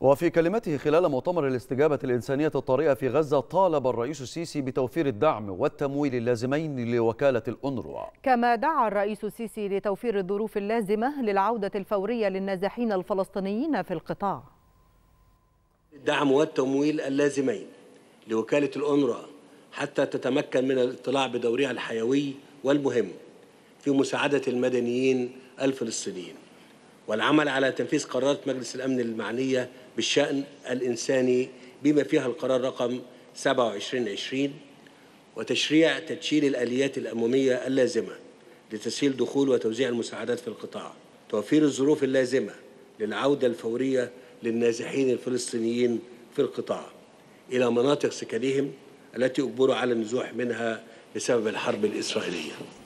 وفي كلمته خلال مؤتمر الاستجابة الإنسانية الطارئة في غزة طالب الرئيس السيسي بتوفير الدعم والتمويل اللازمين لوكالة الأونروا كما دعا الرئيس السيسي لتوفير الظروف اللازمة للعودة الفورية للنازحين الفلسطينيين في القطاع الدعم والتمويل اللازمين لوكالة الأونروا حتى تتمكن من الاطلاع بدورها الحيوي والمهم في مساعدة المدنيين الفلسطينيين والعمل على تنفيذ قرارات مجلس الأمن المعنية بالشأن الإنساني بما فيها القرار رقم 2720 وتشريع تدشين الآليات الأممية اللازمة لتسهيل دخول وتوزيع المساعدات في القطاع توفير الظروف اللازمة للعودة الفورية للنازحين الفلسطينيين في القطاع إلى مناطق سكنهم التي أجبروا على النزوح منها بسبب الحرب الإسرائيلية